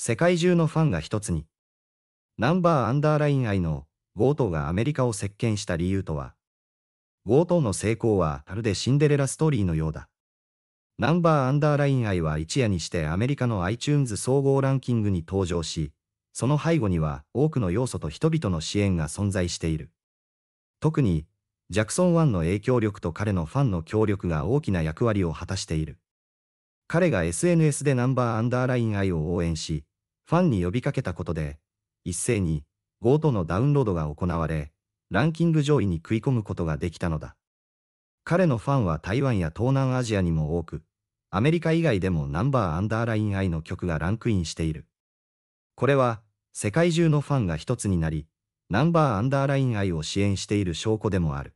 世界中のファンが一つに。ナンバーアンダーライン愛の強盗がアメリカを席巻した理由とは、強盗の成功はまるでシンデレラストーリーのようだ。ナンバーアンダーライン愛は一夜にしてアメリカの iTunes 総合ランキングに登場し、その背後には多くの要素と人々の支援が存在している。特に、ジャクソン1の影響力と彼のファンの協力が大きな役割を果たしている。彼が SNS でナンバーアンダーライン愛を応援し、ファンに呼びかけたことで、一斉に g o トのダウンロードが行われ、ランキング上位に食い込むことができたのだ。彼のファンは台湾や東南アジアにも多く、アメリカ以外でもナンバーアンダーラインイの曲がランクインしている。これは、世界中のファンが一つになり、ナンバーアンダーラインイを支援している証拠でもある。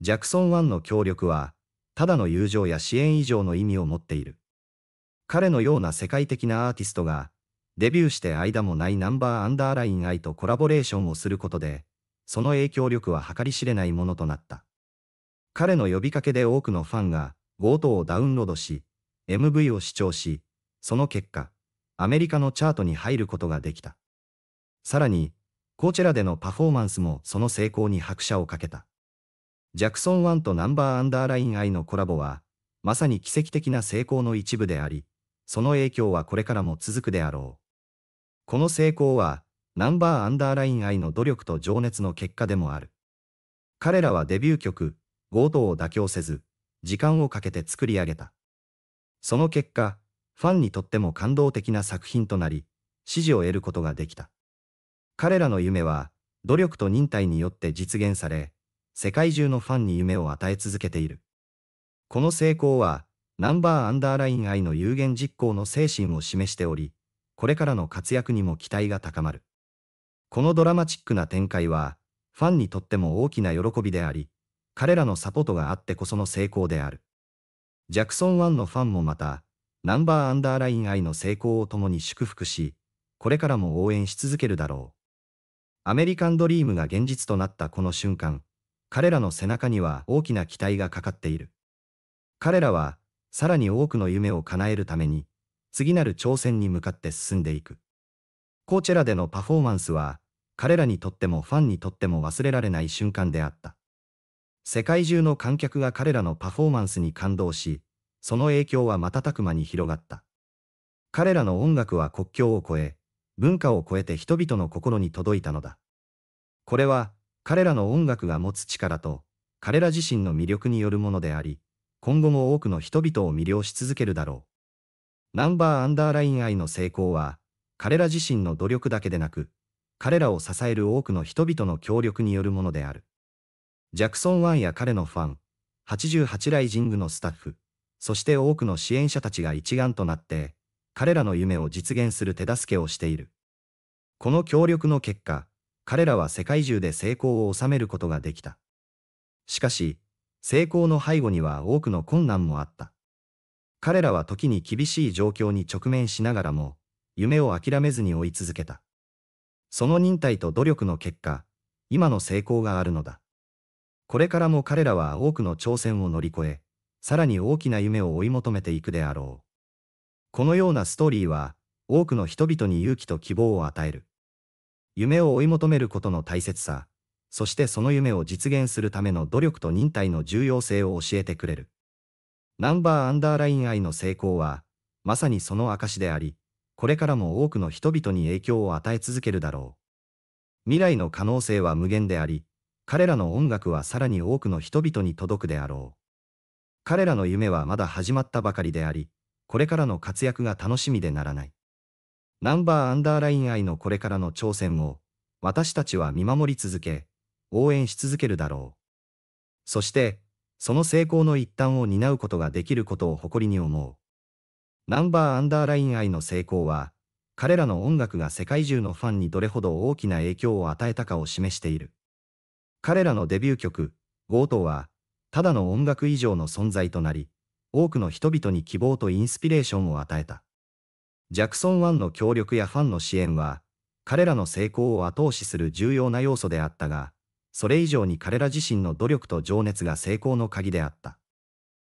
ジャクソン1の協力は、ただの友情や支援以上の意味を持っている。彼のような世界的なアーティストが、デビューして間もないナンバーアンダーライン愛とコラボレーションをすることで、その影響力は計り知れないものとなった。彼の呼びかけで多くのファンが、ゴートをダウンロードし、MV を視聴し、その結果、アメリカのチャートに入ることができた。さらに、コーチェラでのパフォーマンスもその成功に拍車をかけた。ジャクソン1とナンバーアンダーライン愛のコラボは、まさに奇跡的な成功の一部であり、その影響はこれからも続くであろう。この成功は、ナンバーアンダーライン愛の努力と情熱の結果でもある。彼らはデビュー曲、ゴートを妥協せず、時間をかけて作り上げた。その結果、ファンにとっても感動的な作品となり、支持を得ることができた。彼らの夢は、努力と忍耐によって実現され、世界中のファンに夢を与え続けている。この成功は、ナンバーアンダーライン愛の有言実行の精神を示しており、これからの活躍にも期待が高まる。このドラマチックな展開は、ファンにとっても大きな喜びであり、彼らのサポートがあってこその成功である。ジャクソン1のファンもまた、ナンバーアンダーライン愛の成功を共に祝福し、これからも応援し続けるだろう。アメリカンドリームが現実となったこの瞬間、彼らの背中には大きな期待がかかっている。彼らは、さらに多くの夢を叶えるために、次なる挑戦に向かって進んでいく。コーチェラでのパフォーマンスは、彼らにとってもファンにとっても忘れられない瞬間であった。世界中の観客が彼らのパフォーマンスに感動し、その影響は瞬く間に広がった。彼らの音楽は国境を越え、文化を越えて人々の心に届いたのだ。これは、彼らの音楽が持つ力と、彼ら自身の魅力によるものであり、今後も多くの人々を魅了し続けるだろう。ナンバーアンダーライン愛の成功は、彼ら自身の努力だけでなく、彼らを支える多くの人々の協力によるものである。ジャクソンンや彼のファン、88ライジングのスタッフ、そして多くの支援者たちが一丸となって、彼らの夢を実現する手助けをしている。この協力の結果、彼らは世界中で成功を収めることができた。しかし、成功の背後には多くの困難もあった。彼らは時に厳しい状況に直面しながらも、夢を諦めずに追い続けた。その忍耐と努力の結果、今の成功があるのだ。これからも彼らは多くの挑戦を乗り越え、さらに大きな夢を追い求めていくであろう。このようなストーリーは、多くの人々に勇気と希望を与える。夢を追い求めることの大切さ、そしてその夢を実現するための努力と忍耐の重要性を教えてくれる。ナンバーアンダーライン愛の成功は、まさにその証であり、これからも多くの人々に影響を与え続けるだろう。未来の可能性は無限であり、彼らの音楽はさらに多くの人々に届くであろう。彼らの夢はまだ始まったばかりであり、これからの活躍が楽しみでならない。ナンバーアンダーライン愛のこれからの挑戦を、私たちは見守り続け、応援し続けるだろう。そして、その成功の一端を担うことができることを誇りに思う。ナンバーアンダーライン愛の成功は、彼らの音楽が世界中のファンにどれほど大きな影響を与えたかを示している。彼らのデビュー曲、ゴートは、ただの音楽以上の存在となり、多くの人々に希望とインスピレーションを与えた。ジャクソンワンの協力やファンの支援は、彼らの成功を後押しする重要な要素であったが、それ以上に彼ら自身の努力と情熱が成功の鍵であった。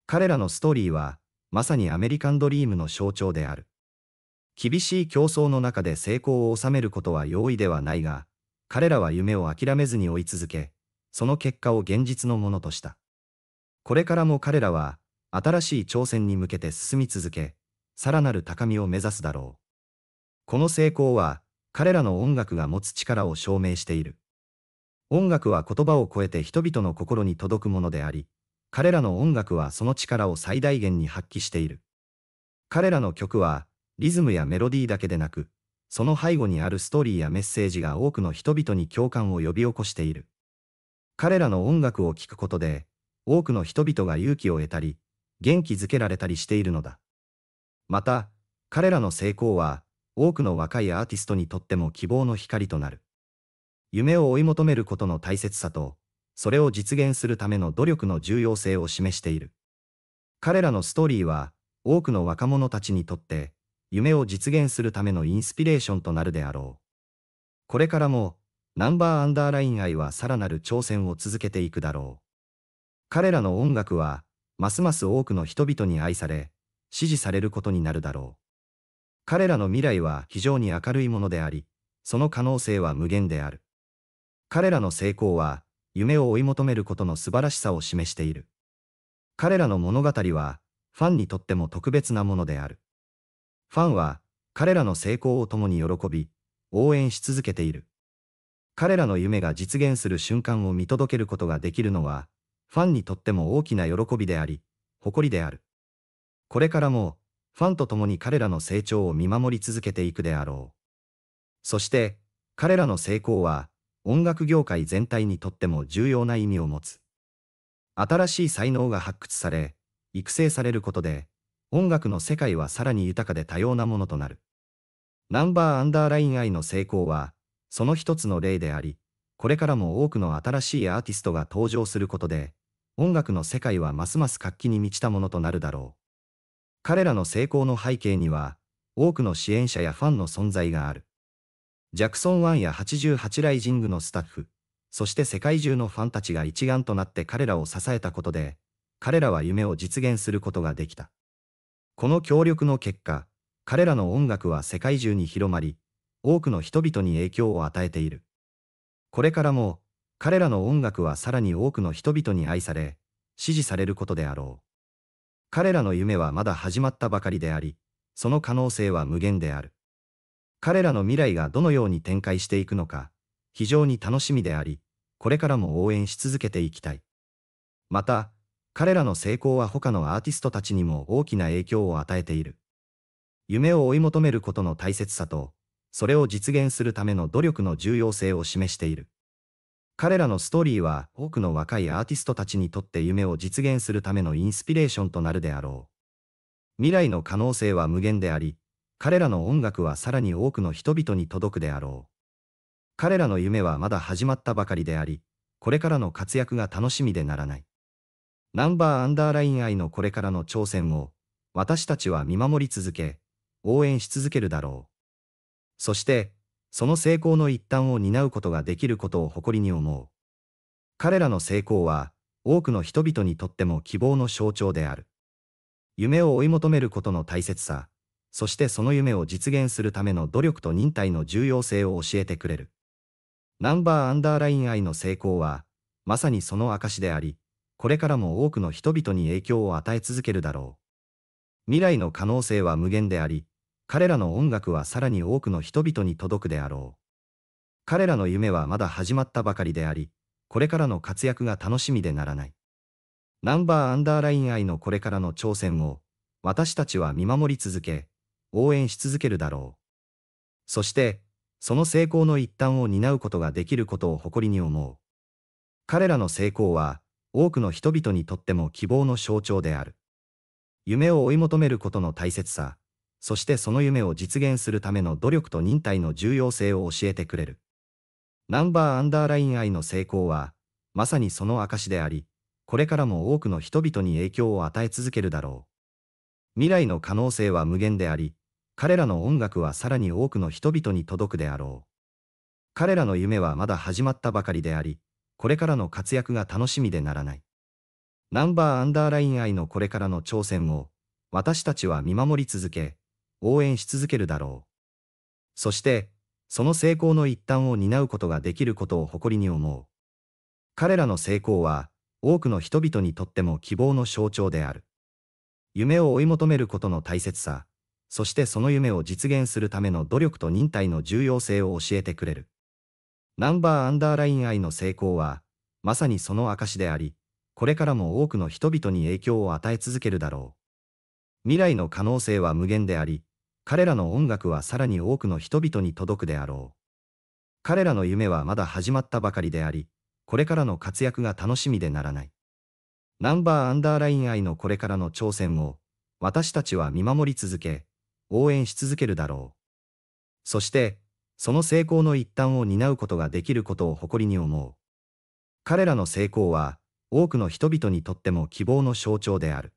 彼らのストーリーは、まさにアメリカンドリームの象徴である。厳しい競争の中で成功を収めることは容易ではないが、彼らは夢を諦めずに追い続け、その結果を現実のものとした。これからも彼らは、新しい挑戦に向けて進み続け、さらなる高みを目指すだろう。この成功は、彼らの音楽が持つ力を証明している。音楽は言葉を超えて人々の心に届くものであり、彼らの音楽はその力を最大限に発揮している。彼らの曲は、リズムやメロディーだけでなく、その背後にあるストーリーやメッセージが多くの人々に共感を呼び起こしている。彼らの音楽を聴くことで、多くの人々が勇気を得たり、元気づけられたりしているのだ。また、彼らの成功は、多くの若いアーティストにとっても希望の光となる。夢を追い求めることの大切さと、それを実現するための努力の重要性を示している。彼らのストーリーは、多くの若者たちにとって、夢を実現するためのインスピレーションとなるであろう。これからも、ナンバーアンダーライン愛はさらなる挑戦を続けていくだろう。彼らの音楽は、ますます多くの人々に愛され、支持されることになるだろう。彼らの未来は非常に明るいものであり、その可能性は無限である。彼らの成功は、夢を追い求めることの素晴らしさを示している。彼らの物語は、ファンにとっても特別なものである。ファンは、彼らの成功を共に喜び、応援し続けている。彼らの夢が実現する瞬間を見届けることができるのは、ファンにとっても大きな喜びであり、誇りである。これからも、ファンと共に彼らの成長を見守り続けていくであろう。そして、彼らの成功は、音楽業界全体にとっても重要な意味を持つ。新しい才能が発掘され、育成されることで、音楽の世界はさらに豊かで多様なものとなる。ナンバーアンダーライン愛の成功は、その一つの例であり、これからも多くの新しいアーティストが登場することで、音楽の世界はますます活気に満ちたものとなるだろう。彼らの成功の背景には、多くの支援者やファンの存在がある。ジャクソンワンや88ライジングのスタッフ、そして世界中のファンたちが一丸となって彼らを支えたことで、彼らは夢を実現することができた。この協力の結果、彼らの音楽は世界中に広まり、多くの人々に影響を与えている。これからも、彼らの音楽はさらに多くの人々に愛され、支持されることであろう。彼らの夢はまだ始まったばかりであり、その可能性は無限である。彼らの未来がどのように展開していくのか、非常に楽しみであり、これからも応援し続けていきたい。また、彼らの成功は他のアーティストたちにも大きな影響を与えている。夢を追い求めることの大切さと、それを実現するための努力の重要性を示している。彼らのストーリーは多くの若いアーティストたちにとって夢を実現するためのインスピレーションとなるであろう。未来の可能性は無限であり、彼らの音楽はさらに多くの人々に届くであろう。彼らの夢はまだ始まったばかりであり、これからの活躍が楽しみでならない。ナンバーアンダーライン愛のこれからの挑戦を、私たちは見守り続け、応援し続けるだろう。そして、その成功の一端を担うことができることを誇りに思う。彼らの成功は、多くの人々にとっても希望の象徴である。夢を追い求めることの大切さ、そしてその夢を実現するための努力と忍耐の重要性を教えてくれる。ナンバーアンダーライン愛の成功は、まさにその証であり、これからも多くの人々に影響を与え続けるだろう。未来の可能性は無限であり、彼らの音楽はさらに多くの人々に届くであろう。彼らの夢はまだ始まったばかりであり、これからの活躍が楽しみでならない。ナンバーアンダーライン愛のこれからの挑戦を、私たちは見守り続け、応援し続けるだろう。そして、その成功の一端を担うことができることを誇りに思う。彼らの成功は、多くの人々にとっても希望の象徴である。夢を追い求めることの大切さ、そしてその夢を実現するための努力と忍耐の重要性を教えてくれる。ナンバーアンダーライン愛の成功は、まさにその証であり、これからも多くの人々に影響を与え続けるだろう。未来の可能性は無限であり、彼らの音楽はさらに多くの人々に届くであろう。彼らの夢はまだ始まったばかりであり、これからの活躍が楽しみでならない。ナンバーアンダーライン愛のこれからの挑戦を、私たちは見守り続け、応援し続けるだろう。そして、その成功の一端を担うことができることを誇りに思う。彼らの成功は、多くの人々にとっても希望の象徴である。夢を追い求めることの大切さ、そしてその夢を実現するための努力と忍耐の重要性を教えてくれる。ナンバーアンダーライン愛の成功は、まさにその証であり、これからも多くの人々に影響を与え続けるだろう。未来の可能性は無限であり、彼らの音楽はさらに多くの人々に届くであろう。彼らの夢はまだ始まったばかりであり、これからの活躍が楽しみでならない。ナンバーアンダーライン愛のこれからの挑戦を、私たちは見守り続け、応援し続けるだろう。そして、その成功の一端を担うことができることを誇りに思う。彼らの成功は、多くの人々にとっても希望の象徴である。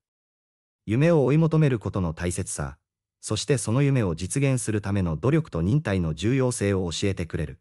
夢を追い求めることの大切さ、そしてその夢を実現するための努力と忍耐の重要性を教えてくれる。